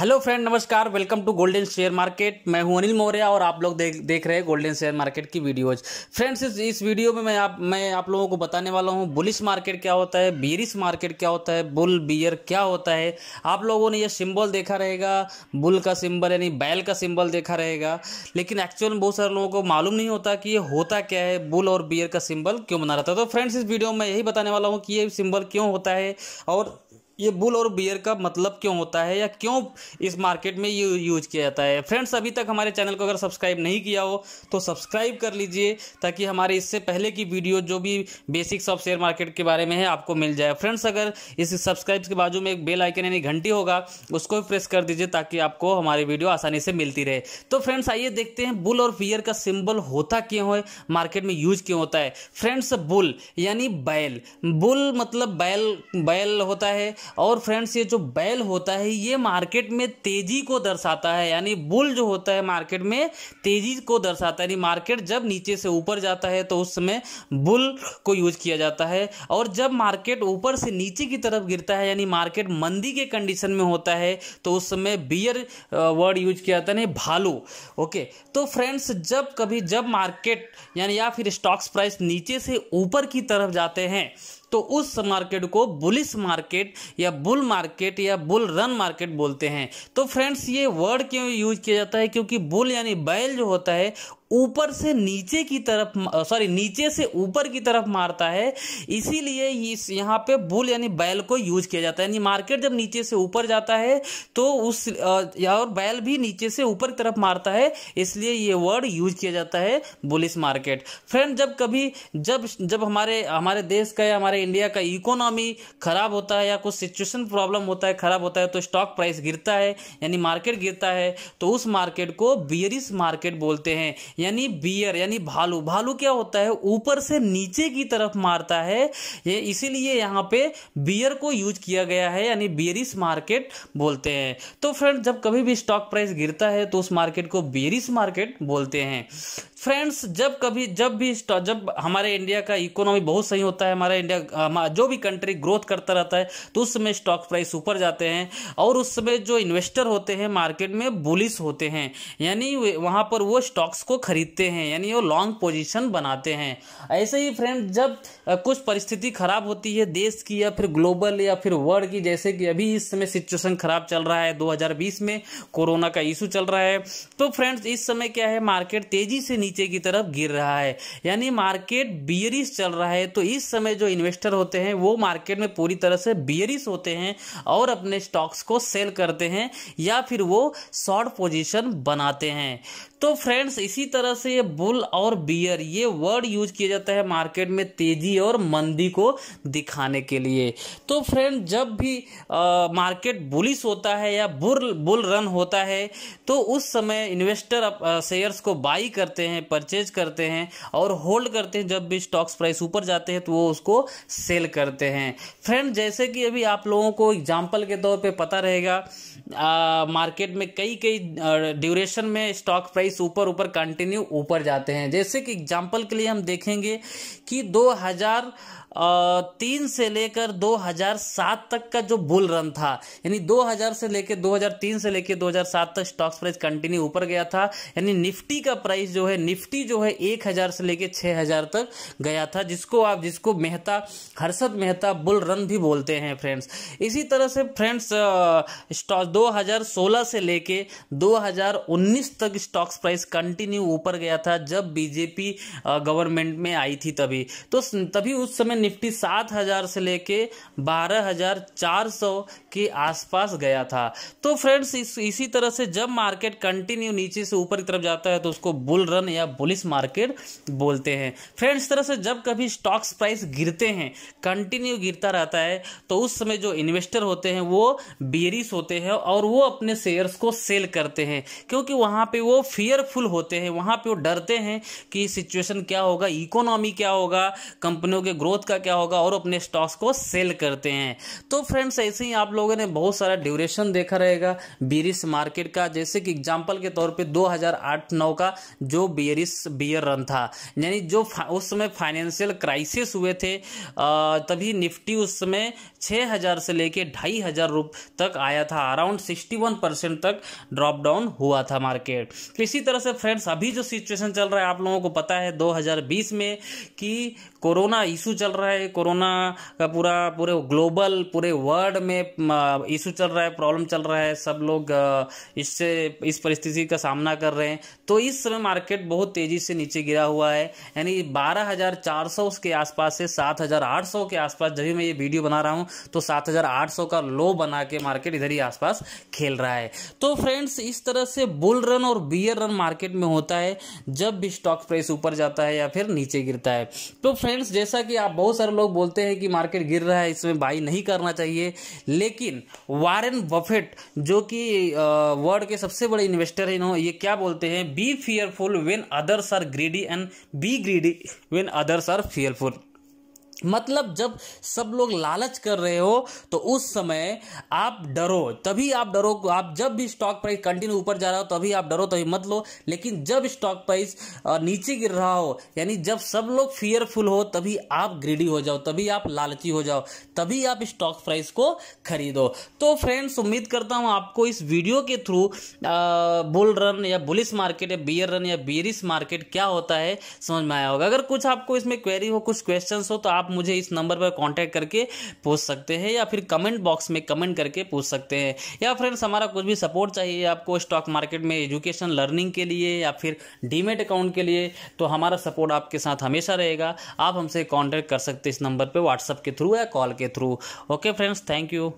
hello friend नमस्कार welcome to golden share market मैं हूं अनिल मौर्य और आप लोग देख देख रहे हैं गोल्डन शेयर मार्केट की वीडियोज फ्रेंड्स इस इस वीडियो में मैं आप मैं आप लोगों को बताने वाला हूं बुलिश मार्केट क्या होता है बीरिस मार्केट क्या होता है बुल बियर क्या होता है आप लोगों ने यह सिम्बल देखा रहेगा बुल का सिम्बल यानी बैल का सिम्बल देखा रहेगा लेकिन एक्चुअल में बहुत सारे लोगों को मालूम नहीं होता कि ये होता क्या है बुल और बियर का सिम्बल क्यों बना रहता है तो फ्रेंड्स इस वीडियो में यही बताने वाला हूँ कि ये सिम्बल क्यों होता है और ये बुल और बियर का मतलब क्यों होता है या क्यों इस मार्केट में ये यूज किया जाता है फ्रेंड्स अभी तक हमारे चैनल को अगर सब्सक्राइब नहीं किया हो तो सब्सक्राइब कर लीजिए ताकि हमारे इससे पहले की वीडियो जो भी बेसिक्स ऑफ शेयर मार्केट के बारे में है आपको मिल जाए फ्रेंड्स अगर इस सब्सक्राइब के बाजू में एक बेल आइकन यानी घंटी होगा उसको भी प्रेस कर दीजिए ताकि आपको हमारी वीडियो आसानी से मिलती रहे तो फ्रेंड्स आइए देखते हैं बुल और बियर का सिंबल होता क्यों है मार्केट में यूज क्यों होता है फ्रेंड्स बुल यानी बैल बुल मतलब बैल बैल होता है और फ्रेंड्स ये जो बैल होता है ये मार्केट में तेजी को दर्शाता है यानी बुल जो होता है मार्केट में तेजी को दर्शाता है यानी मार्केट जब नीचे से ऊपर जाता है तो उस समय बुल को यूज किया जाता है और जब मार्केट ऊपर से नीचे की तरफ गिरता है यानी मार्केट मंदी के कंडीशन में होता है तो उस समय बियर वर्ड यूज किया जाता है भालू ओके तो फ्रेंड्स जब कभी जब मार्केट यानी या फिर स्टॉक्स प्राइस नीचे से ऊपर की तरफ जाते हैं तो उस मार्केट को बुलिस मार्केट या बुल मार्केट या बुल रन मार्केट बोलते हैं तो फ्रेंड्स ये वर्ड क्यों यूज किया जाता है क्योंकि बुल यानी बैल जो होता है ऊपर से नीचे की तरफ सॉरी नीचे से ऊपर की तरफ मारता है इसीलिए इस यहाँ पे बुल यानी बैल को यूज किया जाता है यानी मार्केट जब नीचे से ऊपर जाता है तो उस और बैल भी नीचे से ऊपर की तरफ मारता है इसलिए ये वर्ड यूज किया जाता है बुलिस मार्केट फ्रेंड जब कभी जब जब हमारे हमारे देश का या हमारे इंडिया का इकोनॉमी खराब होता है या कुछ सिचुएशन प्रॉब्लम होता है खराब होता है तो स्टॉक प्राइस गिरता है यानी मार्केट गिरता है तो उस मार्केट को बियरिस मार्केट बोलते हैं यानी बियर यानी भालू भालू क्या होता है ऊपर से नीचे की तरफ मारता है ये इसीलिए यहाँ पे बियर को यूज किया गया है यानी बियरिस मार्केट बोलते हैं तो फ्रेंड जब कभी भी स्टॉक प्राइस गिरता है तो उस मार्केट को बियरिस मार्केट बोलते हैं फ्रेंड्स जब कभी जब भी जब हमारे इंडिया का इकोनॉमी बहुत सही होता है हमारा इंडिया जो भी कंट्री ग्रोथ करता रहता है तो उस समय स्टॉक प्राइस ऊपर जाते हैं और उस समय जो इन्वेस्टर होते हैं मार्केट में बुलिस होते हैं यानी वहाँ पर वो स्टॉक्स को खरीदते हैं यानी वो लॉन्ग पोजिशन बनाते हैं ऐसे ही फ्रेंड जब कुछ परिस्थिति खराब होती है देश की या फिर ग्लोबल या फिर वर्ल्ड की जैसे कि अभी इस समय सिचुएशन खराब चल रहा है दो में कोरोना का इशू चल रहा है तो फ्रेंड्स इस समय क्या है मार्केट तेजी से नीचे की तरफ गिर रहा है यानी मार्केट बियरिस चल रहा है तो इस समय जो इन्वेस्टर होते हैं वो मार्केट में पूरी तरह से बियरिस होते हैं और अपने स्टॉक्स को सेल करते हैं या फिर वो शॉर्ट पोजिशन बनाते हैं तो फ्रेंड्स इसी तरह से ये बुल और बियर ये वर्ड यूज किया जाता है मार्केट में तेजी और मंदी को दिखाने के लिए तो फ्रेंड जब भी आ, मार्केट बुलिस होता है या बुल बुल रन होता है तो उस समय इन्वेस्टर शेयर्स को बाई करते हैं परचेज करते हैं और होल्ड करते हैं जब भी स्टॉक्स प्राइस ऊपर जाते हैं तो वो उसको सेल करते हैं फ्रेंड जैसे कि अभी आप लोगों को एग्जाम्पल के तौर पर पता रहेगा आ, मार्केट में कई कई ड्यूरेशन में स्टॉक प्राइस प्राइस ऊपर ऊपर कंटिन्यू ऊपर जाते हैं जैसे कि एग्जाम्पल के लिए हम देखेंगे कि 2000 तीन से लेकर 2007 तक का जो बुल रन था यानी 2000 से लेकर 2003 से लेकर 2007 तक स्टॉक्स प्राइस कंटिन्यू ऊपर गया था यानी निफ्टी का प्राइस जो है निफ्टी जो है 1000 से लेकर 6000 तक गया था जिसको आप जिसको मेहता हर्षद मेहता बुल रन भी बोलते हैं फ्रेंड्स इसी तरह से फ्रेंड्स स्टॉक दो से लेके दो तक स्टॉक्स प्राइस कंटिन्यू ऊपर गया था जब बीजेपी गवर्नमेंट में आई थी तभी तो तभी उस समय निफ्टी सात हज़ार से लेके बारह हज़ार चार सौ के आसपास गया था तो फ्रेंड्स इस, इसी तरह से जब मार्केट कंटिन्यू नीचे से ऊपर की तरफ जाता है तो उसको बुल रन या बुलिस मार्केट बोलते हैं फ्रेंड्स तरह से जब कभी स्टॉक्स प्राइस गिरते हैं कंटिन्यू गिरता रहता है तो उस समय जो इन्वेस्टर होते हैं वो बेरिस होते हैं और वो अपने शेयर्स को सेल करते हैं क्योंकि वहाँ पे वो फियरफुल होते हैं वहाँ पे वो डरते हैं कि सिचुएशन क्या होगा इकोनॉमी क्या होगा कंपनियों के ग्रोथ उसका क्या होगा और अपने स्टॉक्स को सेल करते हैं तो फ्रेंड्स ऐसे ही आप लोगों ने बहुत सारा ड्यूरेशन देखा रहेगा बीरिस मार्केट का जैसे कि एग्जाम्पल के तौर पर दो हज़ार का जो बीरिस बियर रन था यानी जो उस समय फाइनेंशियल क्राइसिस हुए थे तभी निफ्टी उस समय छः हज़ार से लेके ढाई हज़ार रुप तक आया था अराउंड सिक्सटी वन परसेंट तक ड्रॉप डाउन हुआ था मार्केट तो इसी तरह से फ्रेंड्स अभी जो सिचुएशन चल रहा है आप लोगों को पता है 2020 में कि कोरोना इशू चल रहा है कोरोना का पूरा पूरे ग्लोबल पूरे वर्ल्ड में इशू चल रहा है प्रॉब्लम चल रहा है सब लोग इससे इस परिस्थिति का सामना कर रहे हैं तो इस समय मार्केट बहुत तेज़ी से नीचे गिरा हुआ है यानी बारह हज़ार चार सौ उसके आसपास से सात हज़ार आठ सौ के आसपास जब भी मैं ये वीडियो बना रहा हूँ तो सात हज़ार आठ सौ का लो बना के मार्केट इधर ही आसपास खेल रहा है तो फ्रेंड्स इस तरह से बुल रन और बियर रन मार्केट में होता है जब भी स्टॉक प्राइस ऊपर जाता है या फिर नीचे गिरता है तो फ्रेंड्स जैसा कि आप बहुत बहुत सारे लोग बोलते हैं कि मार्केट गिर रहा है इसमें बाई नहीं करना चाहिए लेकिन वारेन बफेट जो कि वर्ल्ड के सबसे बड़े इन्वेस्टर हैं इन्होंने ये क्या बोलते हैं be fearful when others are greedy and be greedy when others are fearful मतलब जब सब लोग लालच कर रहे हो तो उस समय आप डरो तभी आप डरो आप जब भी स्टॉक प्राइस कंटिन्यू ऊपर जा रहा हो तभी आप डरो तभी मत लो लेकिन जब स्टॉक प्राइस नीचे गिर रहा हो यानी जब सब लोग फियरफुल हो तभी आप ग्रीडी हो जाओ तभी आप लालची हो जाओ तभी आप स्टॉक प्राइस को खरीदो तो फ्रेंड्स उम्मीद करता हूँ आपको इस वीडियो के थ्रू बुल रन या बुलिस मार्केट या बियर रन या बियरिस मार्केट क्या होता है समझ में आया होगा अगर कुछ आपको इसमें क्वेरी हो कुछ क्वेश्चन हो तो आप मुझे इस नंबर पर कॉन्टैक्ट करके पूछ सकते हैं या फिर कमेंट बॉक्स में कमेंट करके पूछ सकते हैं या फ्रेंड्स हमारा कुछ भी सपोर्ट चाहिए आपको स्टॉक मार्केट में एजुकेशन लर्निंग के लिए या फिर डीमेट अकाउंट के लिए तो हमारा सपोर्ट आपके साथ हमेशा रहेगा आप हमसे कॉन्टैक्ट कर सकते इस नंबर पर व्हाट्सअप के थ्रू या कॉल के through okay friends thank you